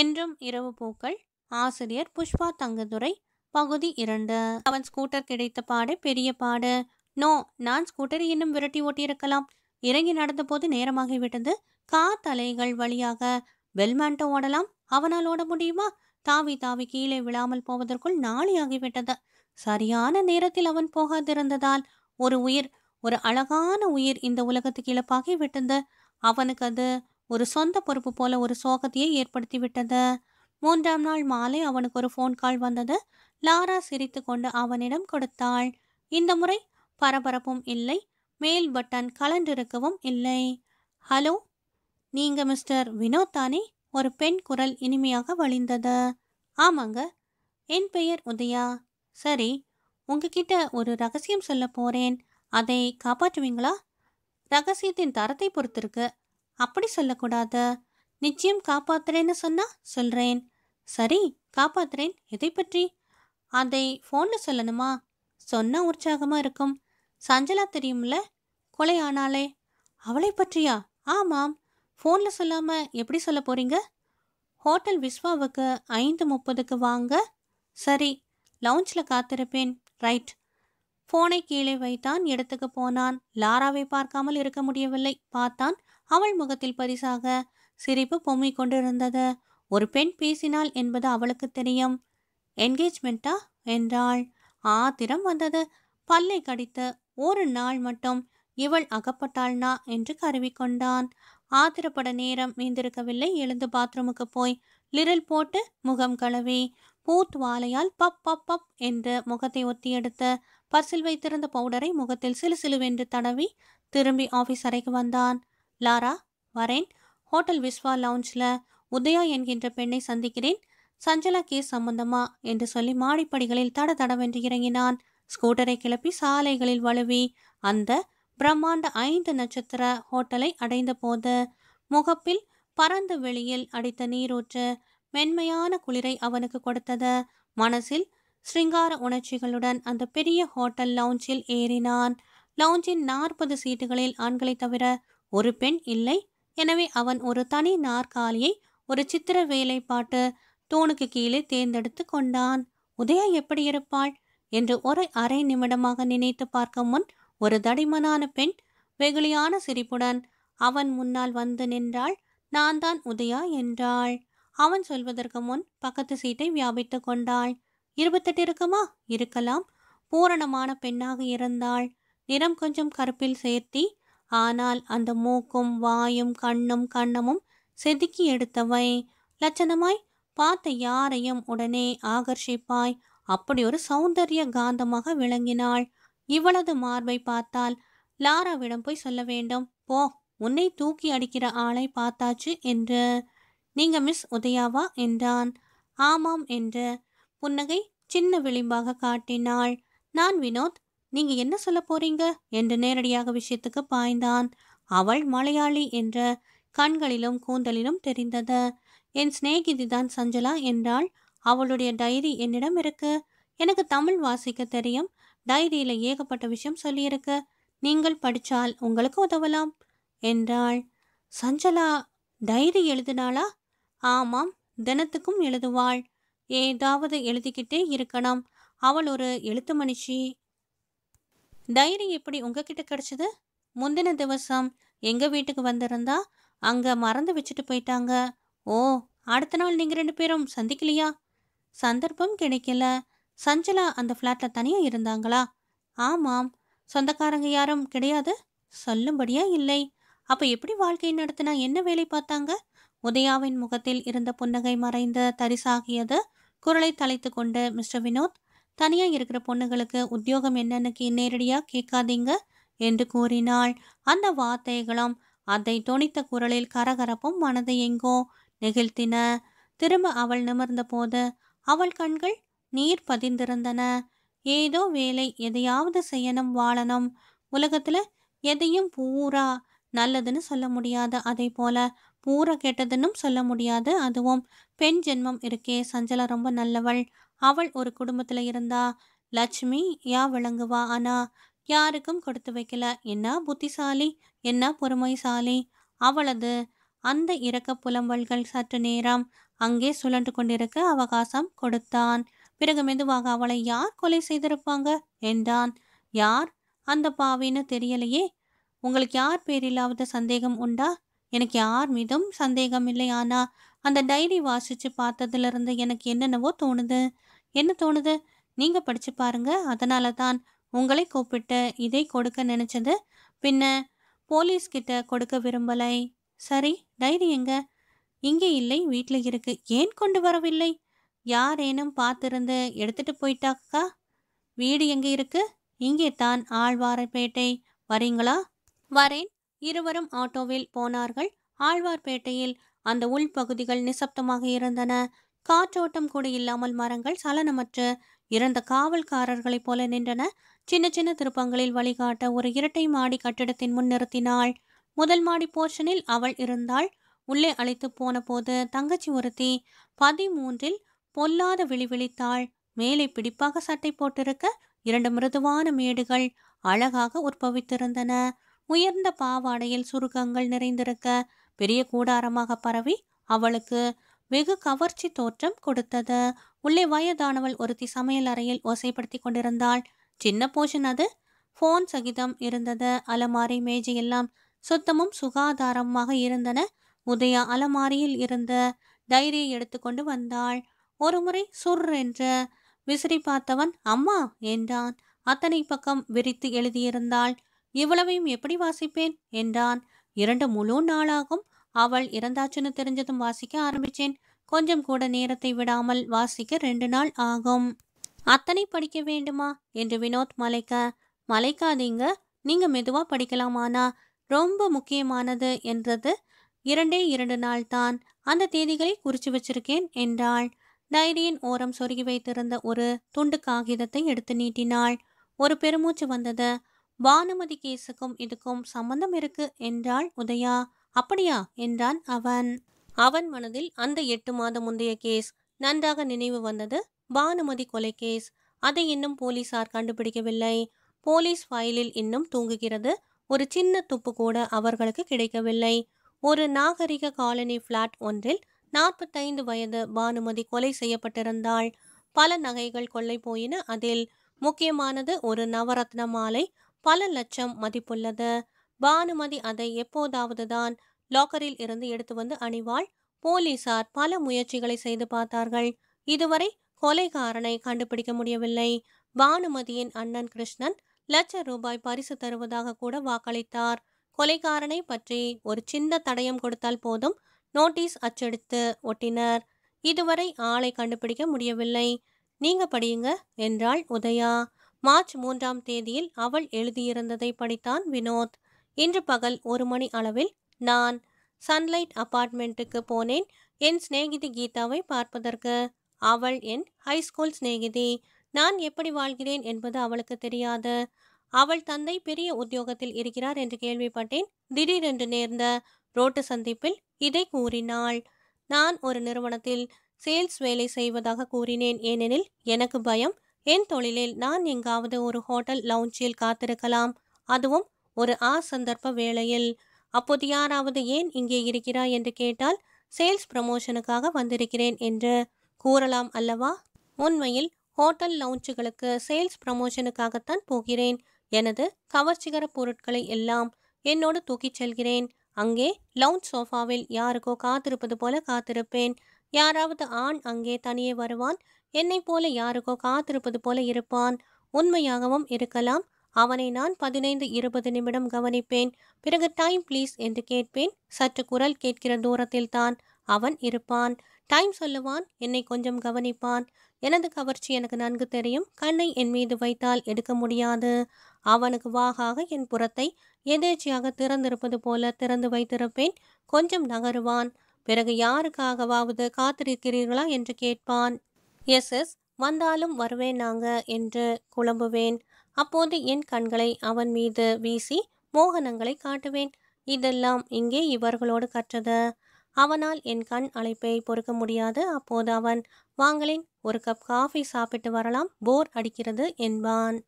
என்றும் இரவு பூக்கள் ஆசிரியர் புஷ்பா தங்கதுரை பகுதி இரண்டு அவன் ஸ்கூட்டர் கிடைத்த பாடு பெரிய பாடு நோ நான் ஸ்கூட்டரை இன்னும் விரட்டி ஓட்டியிருக்கலாம் இறங்கி நடந்தபோது நேரமாகிவிட்டது கா தலைகள் வழியாக பெல்மேண்டோ ஓடலாம் அவனால் ஓட முடியுமா தாவி தாவி கீழே விழாமல் போவதற்குள் நாளை ஆகிவிட்டது சரியான நேரத்தில் அவன் போகாதிருந்ததால் ஒரு உயிர் ஒரு அழகான உயிர் இந்த உலகத்துக்கு இழப்பாகி விட்டது அவனுக்கு அது ஒரு சொந்த பொறுப்பு போல ஒரு சோகத்தையே ஏற்படுத்தி விட்டது மூன்றாம் நாள் மாலை அவனுக்கு ஒரு ஃபோன் கால் வந்தது லாரா சிரித்து கொண்டு அவனிடம் கொடுத்தாள் இந்த முறை பரபரப்பும் இல்லை மேல் பட்டன் கலண்டிருக்கவும் இல்லை ஹலோ நீங்க மிஸ்டர் வினோத் தானே ஒரு பெண் குரல் இனிமையாக வழிந்தது ஆமாங்க என் பெயர் உதயா சரி உங்ககிட்ட ஒரு ரகசியம் சொல்ல போறேன் அதை காப்பாற்றுவீங்களா ரகசியத்தின் தரத்தை பொறுத்திருக்கு அப்படி சொல்லக்கூடாது நிச்சயம் காப்பாத்துறேன்னு சொன்னா சொல்றேன் சரி காப்பாத்துறேன் எதை பற்றி அதை ஃபோனில் சொல்லணுமா சொன்னால் உற்சாகமாக இருக்கும் சஞ்சலா தெரியும்ல கொலை ஆனாலே அவளை பற்றியா ஆமாம் ஃபோனில் சொல்லாமல் எப்படி சொல்ல போகிறீங்க ஹோட்டல் விஸ்வாவுக்கு ஐந்து முப்பதுக்கு வாங்க சரி லவுஞ்சில் காத்திருப்பேன் ரைட் ஃபோனை கீழே வைத்தான் இடத்துக்கு போனான் லாராவை பார்க்காமல் இருக்க முடியவில்லை பார்த்தான் அவள் முகத்தில் பரிசாக சிரிப்பு பொம்மை கொண்டிருந்தது ஒரு பெண் பேசினாள் என்பது அவளுக்கு தெரியும் என்கேஜ்மெண்ட்டா என்றாள் ஆத்திரம் வந்தது பல்லை கடித்து ஒரு நாள் மட்டும் இவள் அகப்பட்டாள்னா என்று கருவிக்கொண்டான் ஆத்திரப்பட நேரம் மீந்திருக்கவில்லை எழுந்து பாத்ரூமுக்கு போய் லிரல் போட்டு முகம் கழுவி பூத் வாலையால் பப் பப் பப் என்று முகத்தை ஒத்தி எடுத்து பர்சில் வைத்திருந்த பவுடரை முகத்தில் சிலு சிலுவென்று தடவி திரும்பி ஆஃபீஸ் அறைக்கு வந்தான் லாரா வரேன் ஹோட்டல் விஸ்வா லவுஞ்சில் உதயா என்கின்ற பெண்ணை சந்திக்கிறேன் சஞ்சலா கேஸ் சம்பந்தமா என்று சொல்லி மாடிப்படிகளில் தட தடவென்று இறங்கினான் ஸ்கூட்டரை கிளப்பி சாலைகளில் வழுவி அந்த பிரம்மாண்ட ஐந்து நட்சத்திர ஹோட்டலை அடைந்த போது முகப்பில் பரந்த வெளியில் அடித்த நீரூற்று மென்மையான குளிரை அவனுக்கு கொடுத்தது மனசில் ஸ்ருங்கார உணர்ச்சிகளுடன் அந்த பெரிய ஹோட்டல் லவுஞ்சில் ஏறினான் லவுஞ்சின் நாற்பது சீட்டுகளில் ஆண்களை தவிர ஒரு பெண் இல்லை எனவே அவன் ஒரு தனி நாற்காலியை ஒரு சித்திர வேலை பாட்டு தூணுக்கு கீழே தேர்ந்தெடுத்து கொண்டான் உதயா எப்படி இருப்பாள் என்று ஒரு அரை நிமிடமாக நினைத்து பார்க்க முன் ஒரு தடிமனான பெண் வெகுளியான சிரிப்புடன் அவன் முன்னால் வந்து நின்றாள் நான் தான் உதயா என்றாள் அவன் சொல்வதற்கு முன் பக்கத்து சீட்டை வியாபித்து கொண்டாள் இருபத்தெட்டு இருக்குமா இருக்கலாம் பூரணமான பெண்ணாக இருந்தாள் நிறம் கொஞ்சம் கருப்பில் சேர்த்தி ஆனால் அந்த மூக்கும் வாயும் கண்ணும் கண்ணமும் செதுக்கி எடுத்தவை லட்சணமாய் பார்த்த யாரையும் உடனே ஆகர்ஷிப்பாய் அப்படி ஒரு சௌந்தரிய காந்தமாக விளங்கினாள் இவளது மார்பை பார்த்தால் லாராவிடம் போய் சொல்ல வேண்டும் போ உன்னை தூக்கி அடிக்கிற ஆளை பார்த்தாச்சு என்று நீங்க மிஸ் உதயாவா என்றான் ஆமாம் என்று புன்னகை சின்ன விளிம்பாக காட்டினாள் நான் வினோத் நீங்க என்ன சொல்ல போறீங்க என்று நேரடியாக விஷயத்துக்கு பாய்ந்தான் அவள் மலையாளி என்ற கண்களிலும் கூந்தலிலும் தெரிந்தது என் சிநேகிதி தான் சஞ்சலா என்றாள் அவளுடைய டைரி என்னிடம் இருக்கு எனக்கு தமிழ் வாசிக்க தெரியும் டைரியில் ஏகப்பட்ட விஷயம் சொல்லியிருக்கு நீங்கள் படித்தால் உங்களுக்கு உதவலாம் என்றாள் சஞ்சலா டைரி எழுதினாளா ஆமாம் தினத்துக்கும் எழுதுவாள் ஏதாவது எழுதிக்கிட்டே இருக்கணும் அவள் ஒரு எழுத்து மனுஷி டைரி எப்படி உங்ககிட்ட கிடச்சிது முந்தின திவசம் எங்கள் வீட்டுக்கு வந்திருந்தா அங்கே மறந்து வச்சுட்டு போயிட்டாங்க ஓ அடுத்த நாள் நீங்கள் ரெண்டு பேரும் சந்திக்கலையா சந்தர்ப்பம் கிடைக்கல சஞ்சலா அந்த ஃப்ளாட்டில் தனியாக இருந்தாங்களா ஆமாம் சொந்தக்காரங்க யாரும் கிடையாது சொல்லும்படியாக இல்லை அப்போ எப்படி வாழ்க்கை நடத்தினா என்ன வேலை பார்த்தாங்க உதயாவின் முகத்தில் இருந்த புன்னகை மறைந்த தரிசாகியது குரலை தலைத்து கொண்டு மிஸ்டர் வினோத் தனியாக இருக்கிற பொண்ணுகளுக்கு உத்தியோகம் என்னன்னு நேரடியாக கேட்காதீங்க என்று கூறினாள் அந்த வார்த்தைகளும் அதை துணித்த குரலில் கரகரப்பும் மனதை எங்கோ நெகிழ்த்தின திரும்ப அவள் நிமிர்ந்த போது அவள் கண்கள் நீர் பதிந்திருந்தன ஏதோ வேலை எதையாவது செய்யணும் வாழணும் உலகத்தில் எதையும் பூரா நல்லதுன்னு சொல்ல முடியாது அதே போல பூர கெட்டதுன்னும் சொல்ல முடியாது அதுவும் பெண் ஜென்மம் இருக்கே சஞ்சலா ரொம்ப நல்லவள் அவள் ஒரு குடும்பத்தில் இருந்தா லட்சுமி யா விளங்குவா ஆனா யாருக்கும் கொடுத்து வைக்கல என்ன புத்திசாலி என்ன பொறுமைசாலி அவளது அந்த இறக்க புலம்பல்கள் சற்று நேரம் அங்கே சுழன்று கொண்டிருக்க அவகாசம் கொடுத்தான் பிறகு மெதுவாக அவளை யார் கொலை செய்திருப்பாங்க என்றான் யார் அந்த பாவின்னு தெரியலையே உங்களுக்கு யார் பேரிலாவது சந்தேகம் உண்டா எனக்கு யார் மீதும் சந்தேகம் இல்லை ஆனா அந்த டைரி வாசிச்சு பார்த்ததுலேருந்து எனக்கு என்னென்னவோ தோணுது என்ன தோணுது நீங்க படிச்சு பாருங்க அதனால தான் உங்களை கூப்பிட்டு இதை கொடுக்க நினைச்சது பின்ன போலீஸ் கிட்ட கொடுக்க விரும்பலை சரி டைரி எங்க இங்கே இல்லை வீட்டில் இருக்கு ஏன் கொண்டு வரவில்லை யாரேனும் பார்த்துருந்து எடுத்துட்டு போயிட்டாக்கா வீடு எங்கே இருக்கு இங்கே தான் ஆழ்வாரப்பேட்டை வரீங்களா வரேன் இருவரும் ஆட்டோவில் போனார்கள் ஆழ்வார்பேட்டையில் அந்த உள்பகுதிகள் நிசப்தமாக இருந்தன காற்றோட்டம் கூட இல்லாமல் மரங்கள் சலனமற்று இறந்த காவல்காரர்களைப் போல நின்றன சின்ன சின்ன திருப்பங்களில் வழிகாட்ட ஒரு இரட்டை மாடி கட்டிடத்தின் முன் நிறுத்தினாள் முதல் மாடி போர்ஷனில் அவள் இருந்தாள் உள்ளே அழைத்து போன போது தங்கச்சி ஒருத்தி பதிமூன்றில் பொல்லாத விழி விழித்தாள் மேலே பிடிப்பாக சட்டை போட்டிருக்க இரண்டு மிருதுவான மேடுகள் அழகாக உற்பவித்திருந்தன உயர்ந்த பாவாடையில் சுருக்கங்கள் நிறைந்திருக்க பெரிய கூடாரமாக பரவி அவளுக்கு வெகு கவர்ச்சி தோற்றம் கொடுத்தது உள்ளே வயதானவள் ஒருத்தி சமையல் அறையில் ஓசைப்படுத்தி கொண்டிருந்தாள் சின்ன போஷன் அது ஃபோன் சகிதம் இருந்தது அலமாரி மேஜையெல்லாம் சுத்தமும் சுகாதாரமாக இருந்தன உதயா அலமாரியில் இருந்த டைரியை எடுத்துக்கொண்டு வந்தாள் ஒருமுறை சுர் என்று விசிறி பார்த்தவன் அம்மா என்றான் அத்தனை பக்கம் விரித்து எழுதியிருந்தாள் இவ்வளவையும் எப்படி வாசிப்பேன் என்றான் இரண்டு முழு நாளாகும் அவள் இறந்தாச்சுன்னு தெரிஞ்சதும் வாசிக்க ஆரம்பிச்சேன் கொஞ்சம் கூட நேரத்தை விடாமல் வாசிக்க ரெண்டு நாள் ஆகும் அத்தனை படிக்க வேண்டுமா என்று வினோத் மலைக்க மலைக்காதீங்க நீங்க மெதுவா படிக்கலாமானா ரொம்ப முக்கியமானது என்றது இரண்டே இரண்டு நாள் தான் அந்த தேதிகளை குறிச்சு வச்சிருக்கேன் என்றாள் டைரியின் ஓரம் சொருகி வைத்திருந்த ஒரு துண்டு காகிதத்தை எடுத்து நீட்டினாள் ஒரு பெருமூச்சு வந்தது பானுமதி கேஸுக்கும் இதுக்கும் சம்பந்தம் இருக்கு என்றாள் உதயா அப்படியா என்றான் அவன் அவன் மனதில் அந்த எட்டு மாதம் முந்தைய கேஸ் நன்றாக நினைவு வந்தது பானுமதி கொலை கேஸ் அதை இன்னும் போலீசார் கண்டுபிடிக்கவில்லை போலீஸ் ஃபைலில் இன்னும் தூங்குகிறது ஒரு சின்ன துப்பு கூட அவர்களுக்கு கிடைக்கவில்லை ஒரு நாகரிக காலனி பிளாட் ஒன்றில் நாற்பத்தைந்து வயது பானுமதி கொலை செய்யப்பட்டிருந்தாள் பல நகைகள் கொள்ளை போயின அதில் முக்கியமானது ஒரு நவரத்ன மாலை பல லட்சம் மதிப்புள்ளது பானுமதி அதை எப்போதாவது தான் லாக்கரில் இருந்து எடுத்து வந்து அணிவாள் போலீசார் பல முயற்சிகளை செய்து பார்த்தார்கள் இதுவரை கொலைகாரனை கண்டுபிடிக்க முடியவில்லை பானுமதியின் அண்ணன் கிருஷ்ணன் லட்ச ரூபாய் பரிசு தருவதாக கூட வாக்களித்தார் கொலைகாரனை பற்றி ஒரு சின்ன தடயம் கொடுத்தால் போதும் நோட்டீஸ் அச்சடித்து ஒட்டினர் இதுவரை ஆளை கண்டுபிடிக்க முடியவில்லை நீங்க படியுங்க என்றாள் உதயா மார்ச் மூன்றாம் தேதியில் அவள் எழுதியிருந்ததை படித்தான் வினோத் இன்று பகல் ஒரு மணி அளவில் நான் சன்லைட் அபார்ட்மெண்ட்டுக்கு போனேன் என் சிநேகிதி கீதாவை பார்ப்பதற்கு அவள் என் ஹைஸ்கூல் சிநேகிதி நான் எப்படி வாழ்கிறேன் என்பது அவளுக்கு தெரியாது அவள் தந்தை பெரிய உத்தியோகத்தில் இருக்கிறார் என்று கேள்விப்பட்டேன் திடீரென்று நேர்ந்த ரோட்டு சந்திப்பில் இதை கூறினாள் நான் ஒரு நிறுவனத்தில் சேல்ஸ் வேலை செய்வதாக கூறினேன் ஏனெனில் எனக்கு பயம் என் தொழிலில் நான் எங்காவது ஒரு ஹோட்டல் லவுஞ்சில் காத்திருக்கலாம் அதுவும் ஒரு ஆ சந்தர்ப்ப வேளையில் அப்போது யாராவது ஏன் இங்கே இருக்கிறாய் என்று கேட்டால் சேல்ஸ் ப்ரமோஷனுக்காக வந்திருக்கிறேன் என்று கூறலாம் அல்லவா உண்மையில் ஹோட்டல் லவுஞ்சுகளுக்கு சேல்ஸ் ப்ரமோஷனுக்காகத்தான் போகிறேன் எனது கவர்ச்சிகர பொருட்களை எல்லாம் என்னோடு தூக்கிச் செல்கிறேன் அங்கே லவுஞ்ச் சோஃபாவில் யாருக்கோ காத்திருப்பது போல காத்திருப்பேன் யாராவது ஆண் அங்கே தனியே வருவான் என்னை போல யாருக்கோ காத்திருப்பது போல இருப்பான் உண்மையாகவும் இருக்கலாம் அவனை நான் பதினைந்து இருபது நிமிடம் கவனிப்பேன் பிறகு டைம் ப்ளீஸ் என்று கேட்பேன் சற்று குரல் கேட்கிற தூரத்தில் தான் அவன் இருப்பான் டைம் சொல்லுவான் என்னை கொஞ்சம் கவனிப்பான் எனது கவர்ச்சி எனக்கு நன்கு தெரியும் கண்ணை என் மீது வைத்தால் எடுக்க முடியாது அவனுக்கு வாகாக என் புறத்தை எதேச்சியாக திறந்திருப்பது போல திறந்து வைத்திருப்பேன் கொஞ்சம் நகருவான் பிறகு யாருக்காகவாவது காத்திருக்கிறீர்களா என்று கேட்பான் எஸ் எஸ் வந்தாலும் வருவேன் நாங்க என்று குழம்புவேன் அப்போது என் கண்களை அவன் மீது வீசி மோகனங்களை காட்டுவேன் இதெல்லாம் இங்கே இவர்களோடு கற்றது அவனால் என் கண் அழைப்பை பொறுக்க முடியாது அப்போது அவன் வாங்களேன் ஒரு கப் காஃபி சாப்பிட்டு வரலாம் போர் அடிக்கிறது என்பான்